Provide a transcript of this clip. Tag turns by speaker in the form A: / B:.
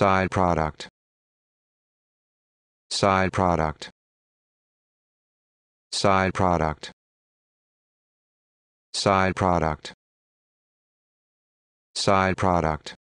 A: side product side product side product side product side product